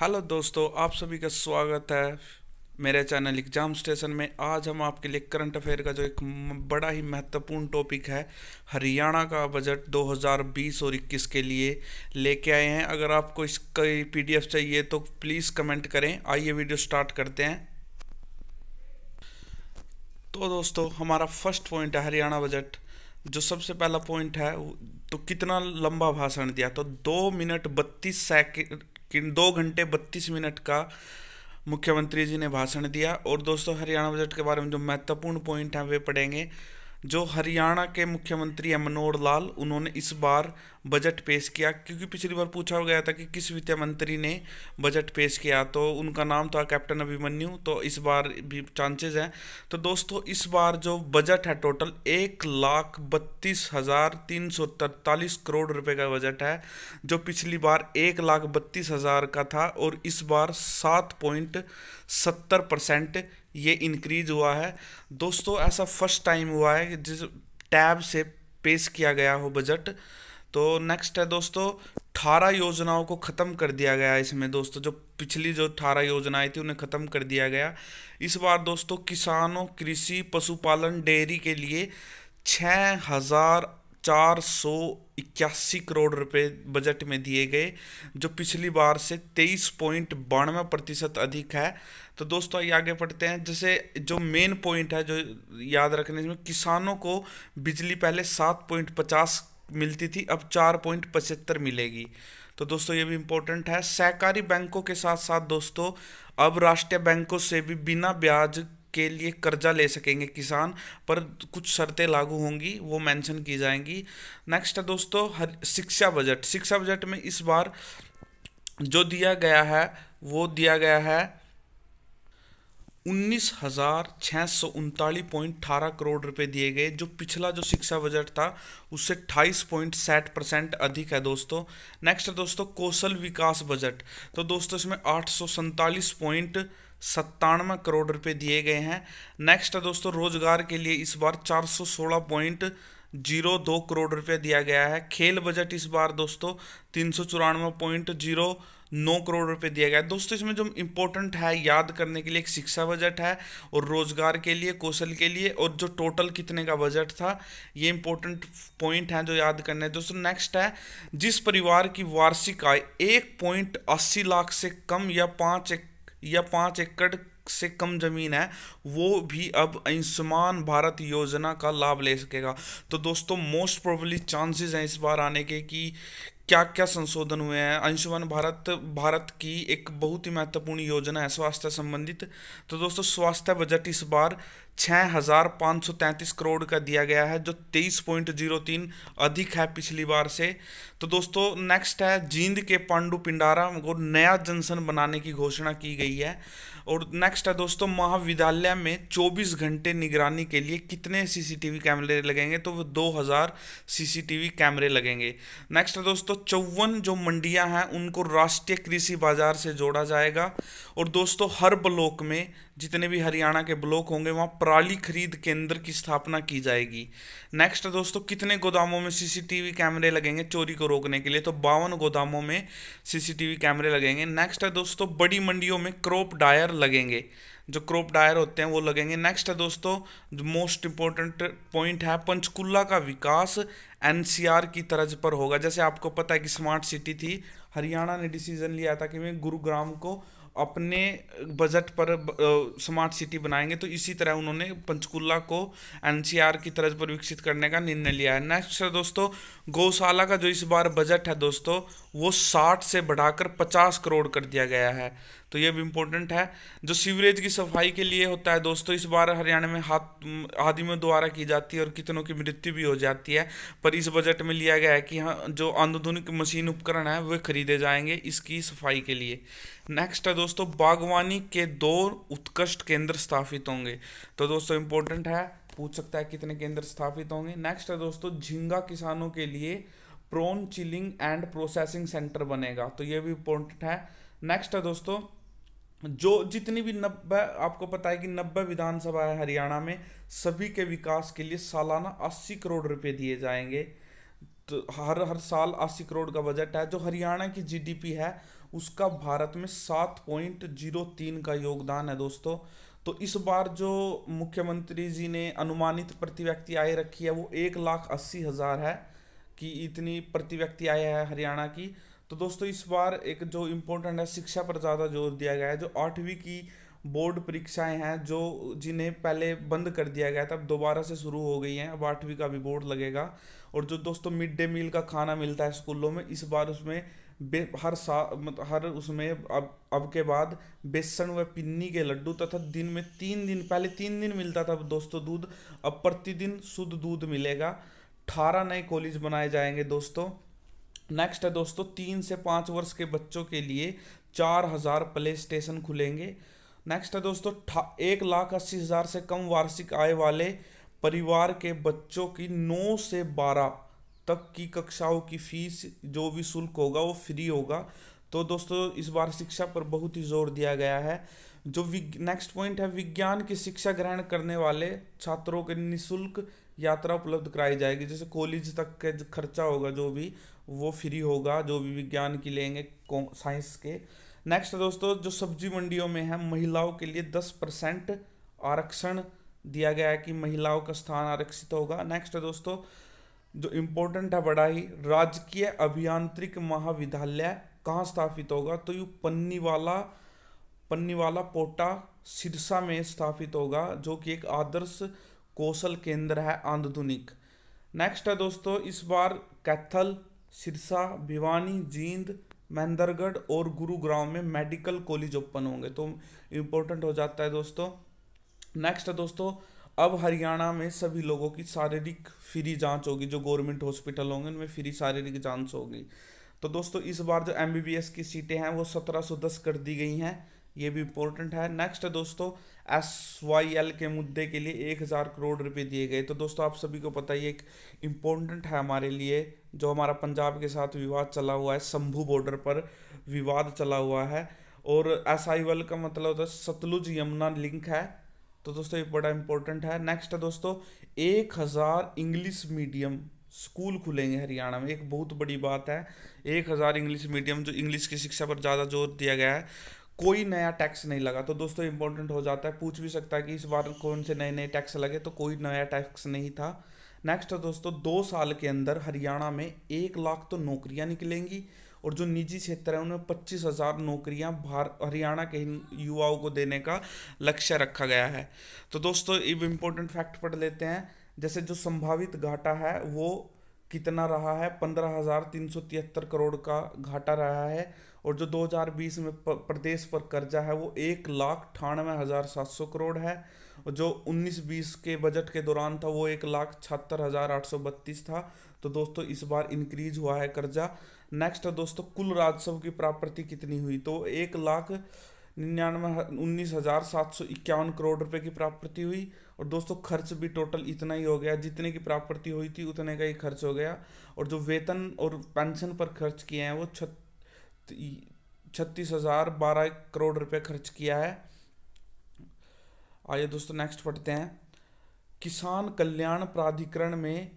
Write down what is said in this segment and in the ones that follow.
hello दोस्तों आप सभी का स्वागत है मेरे चैनल एग्जाम स्टेशन में आज हम आपके लिए करंट अफेयर का जो एक बड़ा ही महत्वपूर्ण टॉपिक है हरियाणा का बजट 2020 और 21 के लिए लेके आए हैं अगर आपको इसका पीडीएफ चाहिए तो प्लीज़ कमेंट करें आइए वीडियो स्टार्ट करते हैं तो दोस्तों हमारा फर्स्ट पॉइंट है हरियाणा बजट जो सबसे पहला पॉइंट है तो कितना लंबा भाषण दिया तो दो मिनट बत्तीस सेकेंड किन दो घंटे बत्तीस मिनट का मुख्यमंत्री जी ने भाषण दिया और दोस्तों हरियाणा बजट के बारे में जो महत्वपूर्ण पॉइंट हैं वे पढ़ेंगे जो हरियाणा के मुख्यमंत्री है मनोहर लाल उन्होंने इस बार बजट पेश किया क्योंकि पिछली बार पूछा गया था कि किस वित्त मंत्री ने बजट पेश किया तो उनका नाम था कैप्टन अभिमन्यु तो इस बार भी चांसेस हैं तो दोस्तों इस बार जो बजट है टोटल एक लाख बत्तीस हज़ार तीन सौ तरतालीस करोड़ रुपए का बजट है जो पिछली बार एक लाख बत्तीस हज़ार का था और इस बार सात पॉइंट सत्तर परसेंट ये इंक्रीज हुआ है दोस्तों ऐसा फर्स्ट टाइम हुआ है जिस टैब से पेश किया गया हो बजट तो नेक्स्ट है दोस्तों अठारह योजनाओं को ख़त्म कर दिया गया इसमें दोस्तों जो पिछली जो अठारह योजनाएं थी उन्हें ख़त्म कर दिया गया इस बार दोस्तों किसानों कृषि पशुपालन डेयरी के लिए छः हज़ार चार सौ इक्यासी करोड़ रुपए बजट में दिए गए जो पिछली बार से तेईस पॉइंट बानवे प्रतिशत अधिक है तो दोस्तों आइए आगे बढ़ते हैं जैसे जो मेन पॉइंट है जो याद रखने में किसानों को बिजली पहले सात पॉइंट पचास मिलती थी अब चार पॉइंट पचहत्तर मिलेगी तो दोस्तों ये भी इम्पोर्टेंट है सहकारी बैंकों के साथ साथ दोस्तों अब राष्ट्रीय बैंकों से भी बिना ब्याज के लिए कर्जा ले सकेंगे किसान पर कुछ शर्तें लागू होंगी वो मेंशन की जाएंगी नेक्स्ट है दोस्तों हर शिक्षा बजट शिक्षा बजट में इस बार जो दिया गया है वो दिया गया है उन्नीस हज़ार छः सौ उनतालीस पॉइंट अठारह करोड़ रुपए दिए गए जो पिछला जो शिक्षा बजट था उससे अट्ठाईस पॉइंट साठ परसेंट अधिक है दोस्तों नेक्स्ट है दोस्तों कौशल विकास बजट तो दोस्तों इसमें आठ सौ सैंतालीस पॉइंट सत्तानवे करोड़ रुपए दिए गए हैं नेक्स्ट है दोस्तों रोजगार के लिए इस बार चार सौ सोलह पॉइंट जीरो दो करोड़ रुपए दिया गया है खेल बजट इस बार दोस्तों तीन सौ चौरानवे पॉइंट जीरो नौ करोड़ रुपए दिया गया दोस्तों इसमें जो इम्पोर्टेंट है याद करने के लिए एक शिक्षा बजट है और रोजगार के लिए कौशल के लिए और जो टोटल कितने का बजट था ये इम्पोर्टेंट पॉइंट है जो याद करने दोस्तों नेक्स्ट है जिस परिवार की वार्षिक आय एक पॉइंट अस्सी लाख से कम या पाँच एक, या पाँच एकड़ से कम ज़मीन है वो भी अब आयुष्मान भारत योजना का लाभ ले सकेगा तो दोस्तों मोस्ट प्रोबली चांसेस हैं इस बार आने के कि क्या क्या संशोधन हुए हैं आयुष्मान भारत भारत की एक बहुत ही महत्वपूर्ण योजना है स्वास्थ्य संबंधित तो दोस्तों स्वास्थ्य बजट इस बार छः हज़ार पाँच सौ तैंतीस करोड़ का दिया गया है जो तेईस पॉइंट जीरो तीन अधिक है पिछली बार से तो दोस्तों नेक्स्ट है जींद के पांडु पिंडारा को नया जंक्शन बनाने की घोषणा की गई है और नेक्स्ट है दोस्तों महाविद्यालय में 24 घंटे निगरानी के लिए कितने सीसीटीवी कैमरे लगेंगे तो वो 2000 सीसीटीवी कैमरे लगेंगे नेक्स्ट है दोस्तों चौवन जो मंडियां हैं उनको राष्ट्रीय कृषि बाजार से जोड़ा जाएगा और दोस्तों हर ब्लॉक में जितने भी हरियाणा के ब्लॉक होंगे वहाँ पराली खरीद केंद्र की स्थापना की जाएगी नेक्स्ट दोस्तों कितने गोदामों में सीसीटीवी कैमरे लगेंगे चोरी को रोकने के लिए तो बावन गोदामों में सीसीटीवी कैमरे लगेंगे नेक्स्ट है दोस्तों बड़ी मंडियों में क्रॉप डायर लगेंगे जो क्रॉप डायर होते हैं वो लगेंगे नेक्स्ट है दोस्तों मोस्ट इंपॉर्टेंट पॉइंट है पंचकुला का विकास एनसीआर की तर्ज पर होगा जैसे आपको पता है कि स्मार्ट सिटी थी हरियाणा ने डिसीजन लिया था कि वे गुरुग्राम को अपने बजट पर स्मार्ट सिटी बनाएंगे तो इसी तरह उन्होंने पंचकुला को एनसीआर की तरह पर विकसित करने का निर्णय लिया है नेक्स्ट है दोस्तों गौशाला का जो इस बार बजट है दोस्तों वो 60 से बढ़ाकर 50 करोड़ कर दिया गया है तो ये भी इम्पोर्टेंट है जो सीवरेज की सफाई के लिए होता है दोस्तों इस बार हरियाणा में हाथ आदिमियों द्वारा की जाती है और कितनों की मृत्यु भी हो जाती है पर इस बजट में लिया गया है कि हाँ जो आंधुनिक मशीन उपकरण है वे खरीद खरीदे जाएंगे इसकी सफाई के लिए नेक्स्ट है दोस्तों बागवानी के दो उत्कृष्ट केंद्र स्थापित होंगे तो दोस्तों इंपॉर्टेंट है पूछ सकता है कितने केंद्र स्थापित होंगे नेक्स्ट है दोस्तों झींगा किसानों के लिए prawn chilling and processing centre बनेगा तो ये भी इंपॉर्टेंट है नेक्स्ट है दोस्तों जो जितनी भी नब्बे आपको पता है कि नब्बे विधानसभा है हरियाणा में सभी के विकास के लिए सालाना अस्सी करोड़ रुपए दिए जाएंगे तो हर हर साल अस्सी करोड़ का बजट है जो हरियाणा की जीडीपी है उसका भारत में सात पॉइंट जीरो तीन का योगदान है दोस्तों तो इस बार जो मुख्यमंत्री जी ने अनुमानित प्रति व्यक्ति आय रखी है वो एक लाख अस्सी हज़ार है कि इतनी प्रति व्यक्ति आय है हरियाणा की तो दोस्तों इस बार एक जो इम्पोर्टेंट है शिक्षा पर ज़्यादा जोर दिया गया है जो आठवीं की बोर्ड परीक्षाएं हैं जो जिन्हें पहले बंद कर दिया गया था अब दोबारा से शुरू हो गई हैं अब आठवीं का भी बोर्ड लगेगा और जो दोस्तों मिड डे मील का खाना मिलता है स्कूलों में इस बार उसमें बे हर सा मतलब हर उसमें अब अब के बाद बेसन व पिन्नी के लड्डू तथा दिन में तीन दिन पहले तीन दिन मिलता था दोस्तों दूध अब प्रतिदिन शुद्ध दूध मिलेगा अठारह नए कॉलेज बनाए जाएंगे दोस्तों नेक्स्ट है दोस्तों तीन से पाँच वर्ष के बच्चों के लिए चार हज़ार प्ले स्टेशन खुलेंगे नेक्स्ट है दोस्तों एक लाख अस्सी हज़ार से कम वार्षिक आय वाले परिवार के बच्चों की नौ से बारह तक की कक्षाओं की फीस जो भी शुल्क होगा वो फ्री होगा तो दोस्तों इस बार शिक्षा पर बहुत ही जोर दिया गया है जो नेक्स्ट पॉइंट है विज्ञान की शिक्षा ग्रहण करने वाले छात्रों के निशुल्क यात्रा उपलब्ध कराई जाएगी जैसे कॉलेज तक के खर्चा होगा जो भी वो फ्री होगा जो भी विज्ञान की लेंगे साइंस के नेक्स्ट दोस्तों जो सब्जी मंडियों में है महिलाओं के लिए दस परसेंट आरक्षण दिया गया है कि महिलाओं का स्थान आरक्षित होगा नेक्स्ट दोस्तों जो इम्पोर्टेंट है बड़ा ही राजकीय अभियांत्रिक महाविद्यालय कहाँ स्थापित होगा तो यू पन्नीवाला पन्नीवाला पोटा सिरसा में स्थापित होगा जो कि एक आदर्श कौशल केंद्र है आंधुनिक नेक्स्ट है दोस्तों इस बार कैथल सिरसा भिवानी जींद महेंद्रगढ़ और गुरुग्राम में मेडिकल कॉलेज ओपन होंगे तो इम्पोर्टेंट हो जाता है दोस्तों नेक्स्ट है दोस्तों अब हरियाणा में सभी लोगों की शारीरिक फ्री जांच होगी जो गवर्नमेंट हॉस्पिटल होंगे उनमें फ्री शारीरिक जांच होगी तो दोस्तों इस बार जो एम की सीटें हैं वो सत्रह सौ दस कर दी गई हैं ये भी इम्पोर्टेंट है नेक्स्ट है दोस्तों एस वाई एल के मुद्दे के लिए एक हज़ार करोड़ रुपए दिए गए तो दोस्तों आप सभी को पता ही एक इम्पोर्टेंट है हमारे लिए जो हमारा पंजाब के साथ विवाद चला हुआ है शंभू बॉर्डर पर विवाद चला हुआ है और एस आई वल का मतलब होता है सतलुज यमुना लिंक है तो दोस्तों ये बड़ा इंपॉर्टेंट है नेक्स्ट है दोस्तों एक हज़ार इंग्लिश मीडियम स्कूल खुलेंगे हरियाणा में एक बहुत बड़ी बात है एक हज़ार इंग्लिश मीडियम जो इंग्लिश की शिक्षा पर ज़्यादा जोर दिया गया है कोई नया टैक्स नहीं लगा तो दोस्तों इंपॉर्टेंट हो जाता है पूछ भी सकता है कि इस बार कौन से नए नए टैक्स लगे तो कोई नया टैक्स नहीं था नेक्स्ट है दोस्तों दो साल के अंदर हरियाणा में एक लाख तो नौकरियां निकलेंगी और जो निजी क्षेत्र है उन्हें पच्चीस हज़ार नौकरियाँ हरियाणा के युवाओं को देने का लक्ष्य रखा गया है तो दोस्तों अब इम्पोर्टेंट फैक्ट पढ़ लेते हैं जैसे जो संभावित घाटा है वो कितना रहा है पंद्रह हज़ार तीन सौ तिहत्तर करोड़ का घाटा रहा है और जो 2020 में प्रदेश पर कर्जा है वो एक लाख अठानवे हज़ार सात सौ करोड़ है और जो 19-20 के बजट के दौरान था वो एक लाख छहत्तर हज़ार आठ सौ बत्तीस था तो दोस्तों इस बार इंक्रीज हुआ है कर्जा नेक्स्ट दोस्तों कुल राजस्व की प्राप्ति कितनी हुई तो एक लाख निन्यानवे उन्नीस हज़ार सात सौ इक्यावन करोड़ रुपए की प्राप्ति हुई और दोस्तों खर्च भी टोटल इतना ही हो गया जितने की प्राप्ति हुई थी उतने का ही खर्च हो गया और जो वेतन और पेंशन पर खर्च किए हैं वो छत छत्तीस हज़ार बारह करोड़ रुपए खर्च किया है आइए दोस्तों नेक्स्ट पढ़ते हैं किसान कल्याण प्राधिकरण में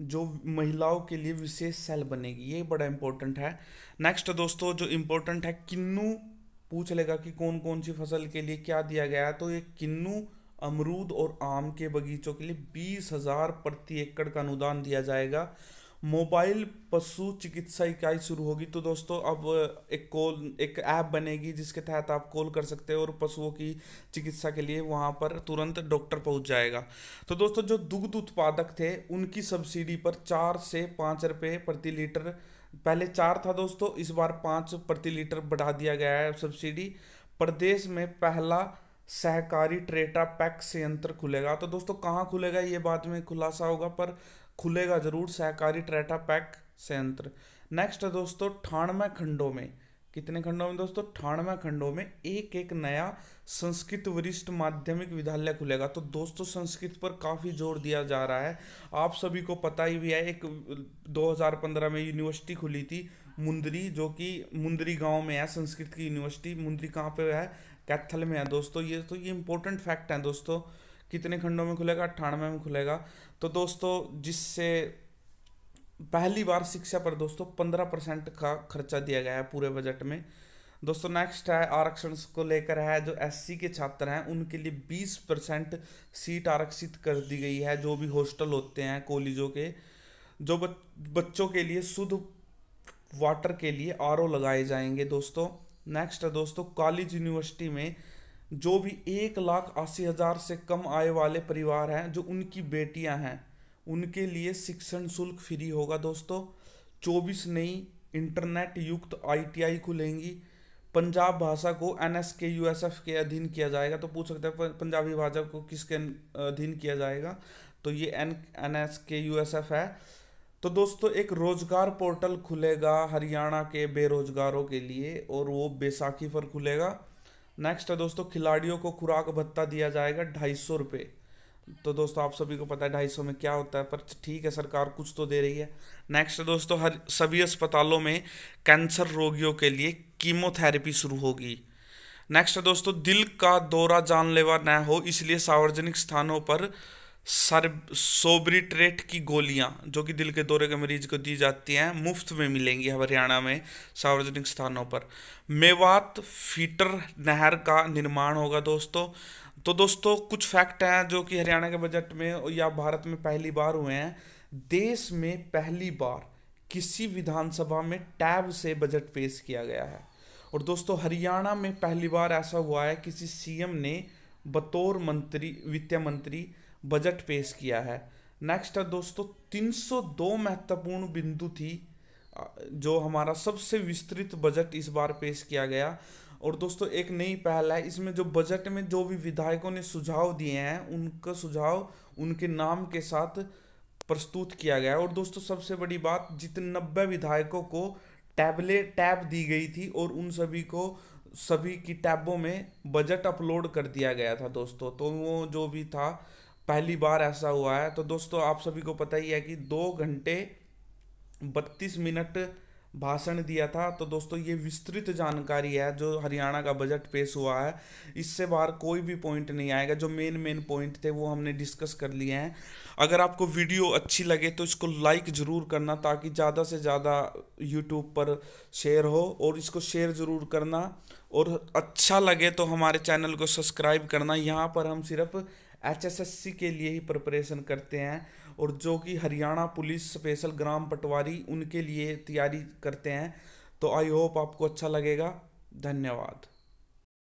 जो महिलाओं के लिए विशेष सेल बनेगी ये बड़ा इंपॉर्टेंट है नेक्स्ट दोस्तों जो इंपॉर्टेंट है किन्नू पूछ लेगा कि कौन कौन सी फसल के लिए क्या दिया गया है तो ये किन्नू अमरूद और आम के बगीचों के लिए बीस हज़ार प्रति एकड़ का अनुदान दिया जाएगा मोबाइल पशु चिकित्सा इकाई शुरू होगी तो दोस्तों अब एक कॉल एक ऐप बनेगी जिसके तहत आप कॉल कर सकते हो और पशुओं की चिकित्सा के लिए वहाँ पर तुरंत डॉक्टर पहुँच जाएगा तो दोस्तों जो दुग्ध उत्पादक थे उनकी सब्सिडी पर चार से पाँच रुपये प्रति लीटर पहले चार था दोस्तों इस बार पाँच प्रति लीटर बढ़ा दिया गया है सब्सिडी प्रदेश में पहला सहकारी ट्रेटा पैक संयंत्र खुलेगा तो दोस्तों कहाँ खुलेगा ये बात में खुलासा होगा पर खुलेगा जरूर सहकारी ट्रेटा पैक संयंत्र नेक्स्ट है दोस्तों ठानवे खंडों में कितने खंडों में दोस्तों ठानवे खंडों में एक एक नया संस्कृत वरिष्ठ माध्यमिक विद्यालय खुलेगा तो दोस्तों संस्कृत पर काफ़ी जोर दिया जा रहा है आप सभी को पता ही भी है एक 2015 में यूनिवर्सिटी खुली थी मुंदरी जो कि मुंदरी गांव में है संस्कृत की यूनिवर्सिटी मुंदरी कहाँ पे है कैथल में है दोस्तों ये तो ये इंपॉर्टेंट फैक्ट है दोस्तों कितने खंडों में खुलेगा अट्ठानवे में खुलेगा तो दोस्तों जिससे पहली बार शिक्षा पर दोस्तों पंद्रह परसेंट का खर्चा दिया गया है पूरे बजट में दोस्तों नेक्स्ट है आरक्षण को लेकर है जो एससी के छात्र हैं उनके लिए बीस परसेंट सीट आरक्षित कर दी गई है जो भी हॉस्टल होते हैं कॉलेजों के जो बच्चों के लिए शुद्ध वाटर के लिए आर लगाए जाएंगे दोस्तों नेक्स्ट है दोस्तों कॉलेज यूनिवर्सिटी में जो भी एक लाख अस्सी हज़ार से कम आय वाले परिवार हैं जो उनकी बेटियां हैं उनके लिए शिक्षण शुल्क फ्री होगा दोस्तों चौबीस नई इंटरनेट युक्त आईटीआई खुलेंगी पंजाब भाषा को N S K U S F के अधीन किया जाएगा तो पूछ सकते हैं पंजाबी भाषा को किसके अधीन किया जाएगा तो ये N N S K U S F है तो दोस्तों एक रोजगार पोर्टल खुलेगा हरियाणा के बेरोजगारों के लिए और वो बैसाखी पर खुलेगा नेक्स्ट है दोस्तों खिलाड़ियों को खुराक भत्ता दिया जाएगा ढाई सौ रुपये तो दोस्तों आप सभी को पता है ढाई सौ में क्या होता है पर ठीक है सरकार कुछ तो दे रही है नेक्स्ट दोस्तों हर सभी अस्पतालों में कैंसर रोगियों के लिए कीमोथेरेपी शुरू होगी नेक्स्ट दोस्तों दिल का दौरा जानलेवा न हो इसलिए सार्वजनिक स्थानों पर सर सोबरीट्रेट की गोलियां जो कि दिल के दौरे के मरीज को दी जाती हैं मुफ्त में मिलेंगी हरियाणा में सार्वजनिक स्थानों पर मेवात फीटर नहर का निर्माण होगा दोस्तों तो दोस्तों कुछ फैक्ट हैं जो कि हरियाणा के बजट में या भारत में पहली बार हुए हैं देश में पहली बार किसी विधानसभा में टैब से बजट पेश किया गया है और दोस्तों हरियाणा में पहली बार ऐसा हुआ है किसी सीएम ने बतौर मंत्री वित्त मंत्री बजट पेश किया है नेक्स्ट है दोस्तों 302 महत्वपूर्ण बिंदु थी जो हमारा सबसे विस्तृत बजट इस बार पेश किया गया और दोस्तों एक नई पहल है इसमें जो बजट में जो भी विधायकों ने सुझाव दिए हैं उनका सुझाव उनके नाम के साथ प्रस्तुत किया गया और दोस्तों सबसे बड़ी बात जितने नब्बे विधायकों को टैबले टैब दी गई थी और उन सभी को सभी की टैबों में बजट अपलोड कर दिया गया था दोस्तों तो वो जो भी था पहली बार ऐसा हुआ है तो दोस्तों आप सभी को पता ही है कि दो घंटे बत्तीस मिनट भाषण दिया था तो दोस्तों ये विस्तृत जानकारी है जो हरियाणा का बजट पेश हुआ है इससे बाहर कोई भी पॉइंट नहीं आएगा जो मेन मेन पॉइंट थे वो हमने डिस्कस कर लिए हैं अगर आपको वीडियो अच्छी लगे तो इसको लाइक ज़रूर करना ताकि ज़्यादा से ज़्यादा यूट्यूब पर शेयर हो और इसको शेयर ज़रूर करना और अच्छा लगे तो हमारे चैनल को सब्सक्राइब करना यहाँ पर हम सिर्फ़ एचएसएससी के लिए ही प्रिपरेशन करते हैं और जो कि हरियाणा पुलिस स्पेशल ग्राम पटवारी उनके लिए तैयारी करते हैं तो आई होप आपको अच्छा लगेगा धन्यवाद